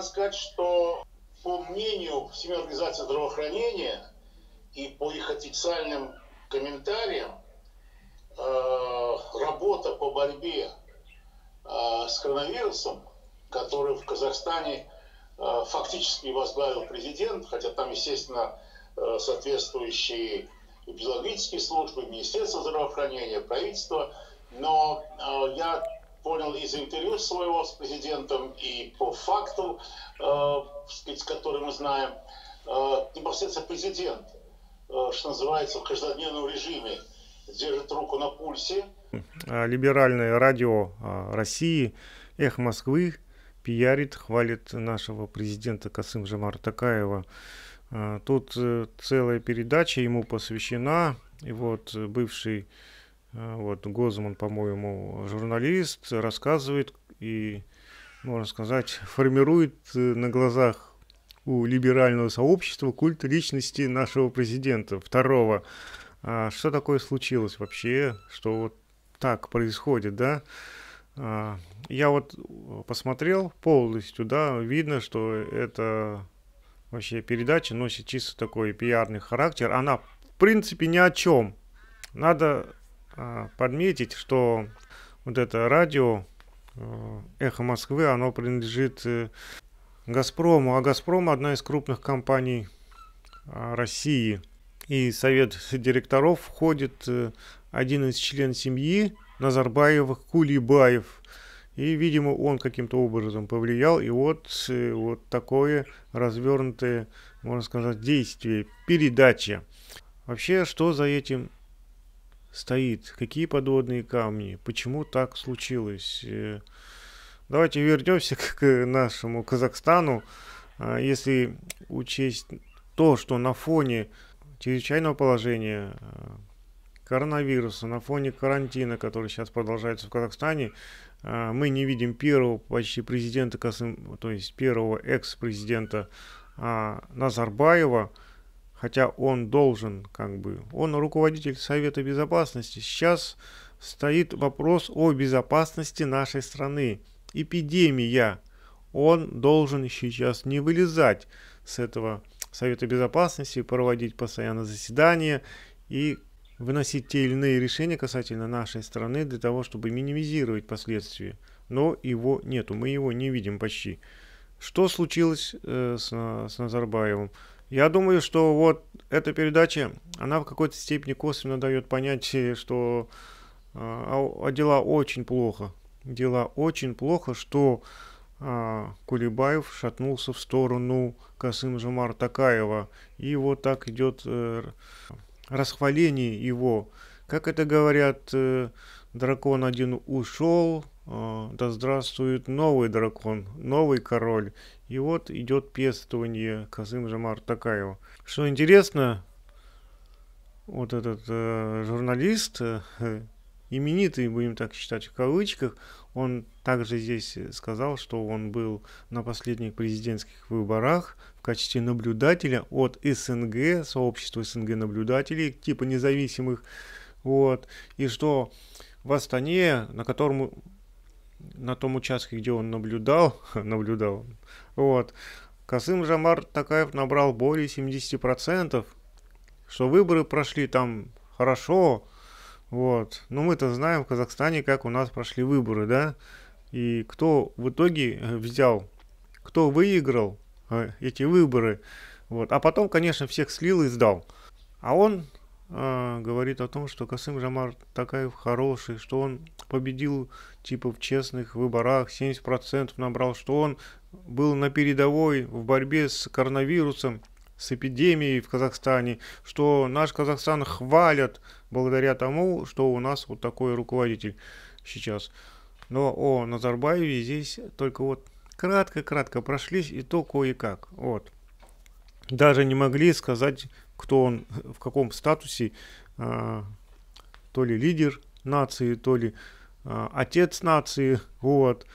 надо сказать, что по мнению Всемирной организации здравоохранения и по их официальным комментариям, э, работа по борьбе э, с коронавирусом, которую в Казахстане э, фактически возглавил президент, хотя там, естественно, соответствующие эпидемиологические службы, Министерство здравоохранения, правительство, но я понял из интервью своего с президентом и по факту, э, сказать, мы знаем, э, непосредственно президент, э, что называется, в каждодневном режиме держит руку на пульсе. А, либеральное радио а, России, «Эх Москвы» пиарит, хвалит нашего президента Касым Жамар Такаева. А, тут э, целая передача ему посвящена. И вот э, бывший Э, вот, Гозман, по-моему, журналист, рассказывает и, можно сказать, формирует э, на глазах у либерального сообщества культ личности нашего президента, второго. А что такое случилось вообще, что вот так происходит, да? А, я вот посмотрел полностью, да, видно, что это вообще передача носит чисто такой пиарный характер. Она, в принципе, ни о чем. Надо Э, подметить, что вот это радио э, «Эхо Москвы», оно принадлежит э, «Газпрому», а «Газпром» одна из крупных компаний России. И совет директоров входит один из членов семьи Назарбаевых Кулибаев. И, видимо, он каким-то образом повлиял. И вот, вот такое развернутое, можно сказать, действие, передача. Вообще, что за этим стоит, какие подводные камни, почему так случилось. Э, давайте вернемся к нашему Казахстану. А, если учесть то, что на фоне чрезвычайного положения а, коронавируса, на фоне карантина, который сейчас продолжается в Казахстане, а, мы не видим первого почти президента, то есть первого экс-президента Назарбаева – хотя он должен, как бы, он руководитель Совета Безопасности. Сейчас стоит вопрос о безопасности нашей страны. Эпидемия. Он должен сейчас не вылезать с этого Совета Безопасности, проводить постоянно заседания и выносить те или иные решения касательно нашей страны для того, чтобы минимизировать последствия. Но его нету, мы его не видим почти. Что случилось э, с, э, с Назарбаевым? Я думаю, что вот эта передача, она в какой-то степени косвенно дает понять, что а, дела очень плохо. Дела очень плохо, что а, Кулебаев шатнулся в сторону Касым Жумар Такаева. И вот так идет э, расхваление его. Как это говорят, э, дракон один ушел, а, да здравствует новый дракон, новый король. И вот идет пестование Казым Жамар Такаева. Что интересно, вот этот э, журналист, э, именитый, будем так считать в кавычках, он также здесь сказал, что он был на последних президентских выборах в качестве наблюдателя от СНГ, сообщества СНГ наблюдателей, типа независимых, вот, и что в Астане, на котором на том участке, где он наблюдал, наблюдал, вот, Касым Жамар Такаев набрал более 70%, что выборы прошли там хорошо, вот. Но ну, мы-то знаем в Казахстане, как у нас прошли выборы, да? И кто в итоге э, взял, кто выиграл э, эти выборы, вот. А потом, конечно, всех слил и сдал. А он а, говорит о том, что Касым Жамар Такаев хороший, что он победил типа в честных выборах, 70% набрал, что он был на передовой в борьбе с коронавирусом, с эпидемией в Казахстане, что наш Казахстан хвалят благодаря тому, что у нас вот такой руководитель сейчас. Но о Назарбаеве здесь только вот кратко-кратко прошлись и то кое-как. Вот. Даже не могли сказать кто он, в каком статусе, а, то ли лидер нации, то ли а, отец нации, вот.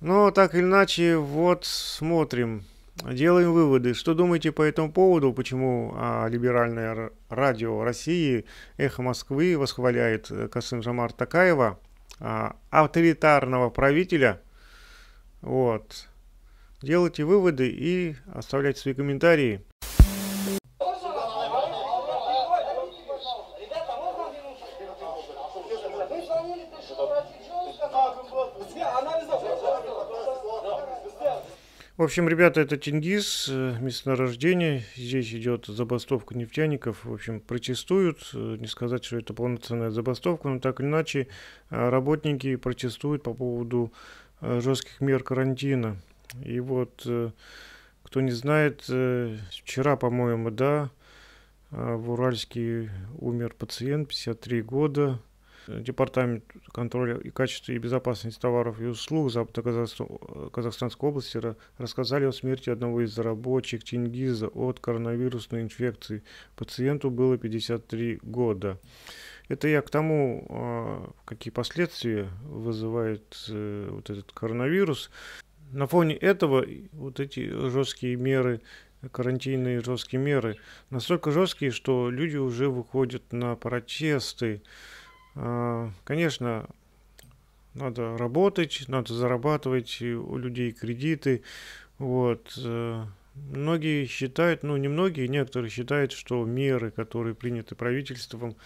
Но так или иначе, вот смотрим, делаем выводы. Что думаете по этому поводу, почему а, либеральное радио России «Эхо Москвы» восхваляет э, Касым Жамар Такаева, авторитарного правителя? Вот. Делайте выводы и оставляйте свои комментарии. общем, ребята, это Тенгиз, э, месторождение. Здесь идет забастовка нефтяников. В общем, протестуют. Э, не сказать, что это полноценная забастовка, но так или иначе э, работники протестуют по поводу жестких мер карантина. И вот, кто не знает, вчера, по-моему, да, в Уральске умер пациент, 53 года, Э, департамент контроля и качества и безопасности товаров и услуг Западно-Казахстанской э, области рассказали о смерти одного из рабочих Чингиза от коронавирусной инфекции. Пациенту было 53 года. Это я к тому, а, какие последствия вызывает э, вот этот коронавирус. На фоне этого вот эти жесткие меры, карантинные жесткие меры, настолько жесткие, что люди уже выходят на протесты. А, конечно, надо работать, надо зарабатывать у людей кредиты. Вот. Э, многие считают, ну не многие, некоторые считают, что меры, которые приняты правительством,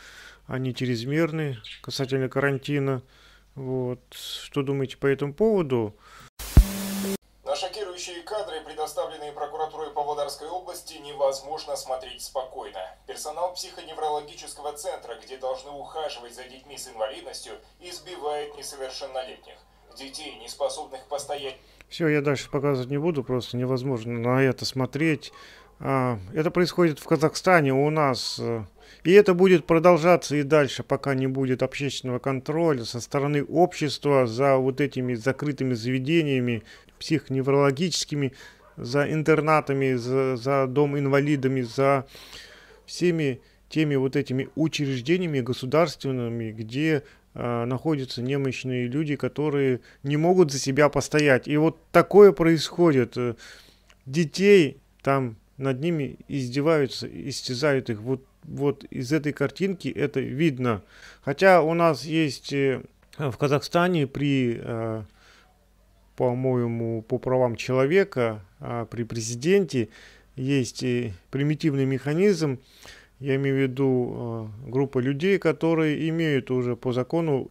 они чрезмерны касательно карантина. Вот. Что думаете по этому поводу? Кемеровской области невозможно смотреть спокойно. Персонал психоневрологического центра, где должны ухаживать за детьми с инвалидностью, избивает несовершеннолетних. Детей, не способных постоять... Все, я дальше показывать не буду, просто невозможно на это смотреть. А, это происходит в Казахстане у нас. И это будет продолжаться и дальше, пока не будет общественного контроля со стороны общества за вот этими закрытыми заведениями психоневрологическими, за интернатами, за, за дом инвалидами, за всеми теми вот этими учреждениями государственными, где э, находятся немощные люди, которые не могут за себя постоять. И вот такое происходит. Детей там над ними издеваются, истязают их. Вот, вот из этой картинки это видно. Хотя у нас есть э, в Казахстане при а, по-моему, по правам человека а при президенте есть примитивный механизм, я имею в виду а, группа людей, которые имеют уже по закону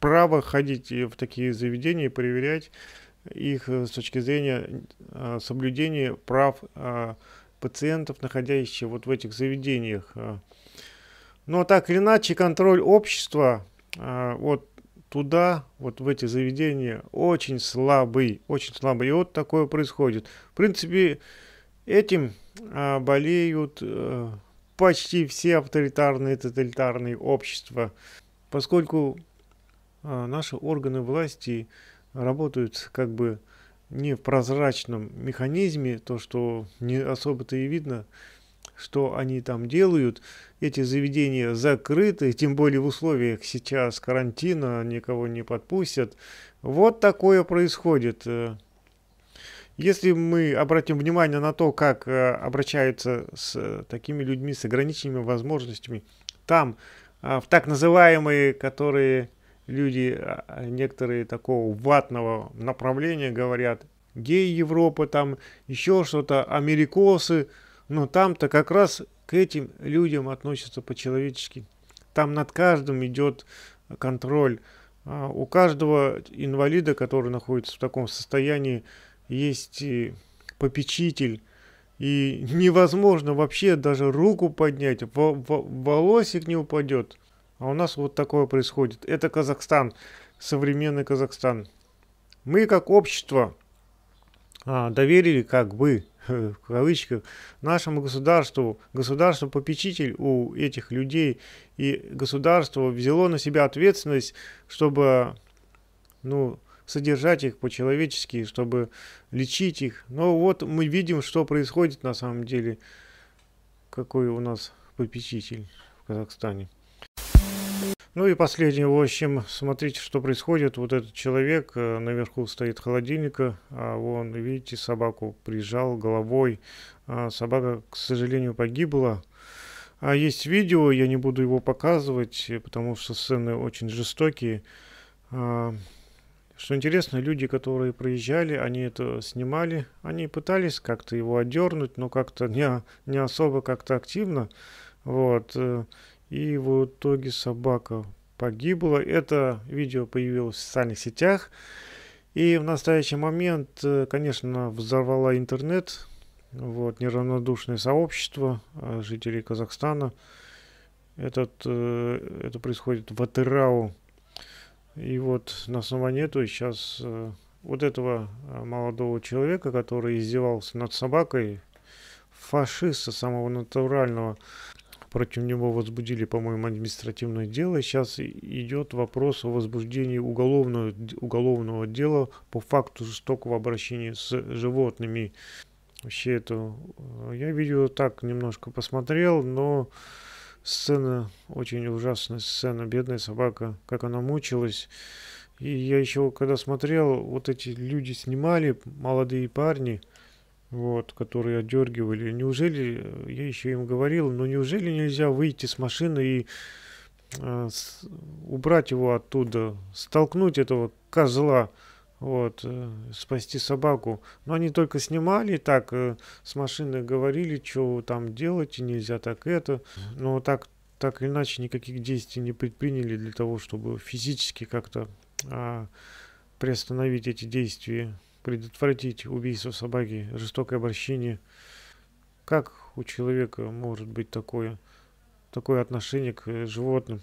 право ходить в такие заведения и проверять их э, с точки зрения а, соблюдения прав пациентов, находящихся вот в этих заведениях. Но так или иначе, контроль общества вот туда, вот в эти заведения, очень слабый, очень слабый. И вот такое происходит. В принципе, этим а, болеют а, почти все авторитарные, тоталитарные общества, поскольку а, наши органы власти работают как бы не в прозрачном механизме, то, что не особо-то и видно, что они там делают. Эти заведения закрыты, тем более в условиях сейчас карантина никого не подпустят. Вот такое происходит. Э, если мы обратим внимание на то, как э, обращаются с э, такими людьми с ограниченными возможностями, там в так называемые, которые люди а, а, некоторые такого ватного направления говорят, гей Европы, там еще что-то, америкосы, но там-то как раз к этим людям относятся по-человечески. Там над каждым идет контроль. А у каждого инвалида, который находится в таком состоянии, есть попечитель. И невозможно вообще даже руку поднять, волосик не упадет. А у нас вот такое происходит. Это Казахстан, современный Казахстан. Мы как общество а, доверили как бы Э, в кавычках, нашему государству, государство-попечитель у этих людей, и государство взяло на себя ответственность, чтобы, ну, содержать их по-человечески, чтобы лечить их. Но вот мы видим, что происходит на самом деле, какой у нас попечитель в Казахстане. Ну и последнее, в общем, смотрите, что происходит. Вот этот человек, э, наверху стоит холодильника, а вон, видите, собаку прижал головой. А собака, к сожалению, погибла. А есть видео, я не буду его показывать, э, потому что сцены очень жестокие. А, что интересно, люди, которые проезжали, они это снимали, они пытались как-то его отдернуть, но как-то не, не особо как-то активно. Вот. Э, и в итоге собака погибла. Это видео появилось в социальных сетях. И в настоящий момент, э, конечно, взорвала интернет. Вот, неравнодушное сообщество э, жителей Казахстана. Этот, э, это происходит в Атырау. И вот на основании этого сейчас вот этого молодого человека, который издевался над собакой, фашиста самого натурального, Против него возбудили, по-моему, административное дело. сейчас идет вопрос о возбуждении уголовного, уголовного дела по факту жестокого обращения с животными. Вообще это... Э, я видео так немножко посмотрел, но сцена, очень ужасная сцена, бедная собака, как она мучилась. И я еще, когда смотрел, вот эти люди снимали, молодые парни – вот, которые отдергивали. Неужели, э, я еще им говорил, но ну неужели нельзя выйти с машины и э, с, убрать его оттуда, столкнуть этого козла, вот, э, спасти собаку. Но они только снимали так, э, с машины говорили, что там делать, и нельзя так это. Но так, так иначе никаких действий не предприняли для того, чтобы физически как-то э, приостановить эти действия предотвратить убийство собаки, жестокое обращение. Как у человека может быть такое, такое отношение к э, животным?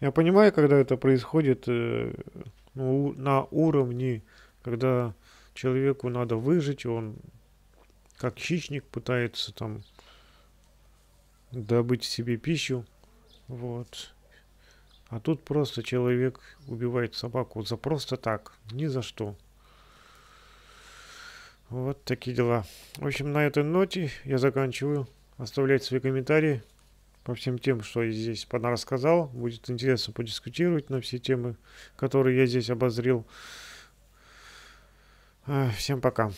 Я понимаю, когда это происходит э, ну, на уровне, когда человеку надо выжить, он как хищник пытается там добыть себе пищу. Вот. А тут просто человек убивает собаку за просто так, ни за что. Вот такие дела. В общем, на этой ноте я заканчиваю. Оставляйте свои комментарии по всем тем, что я здесь рассказал. Будет интересно подискутировать на все темы, которые я здесь обозрел. Э, всем пока.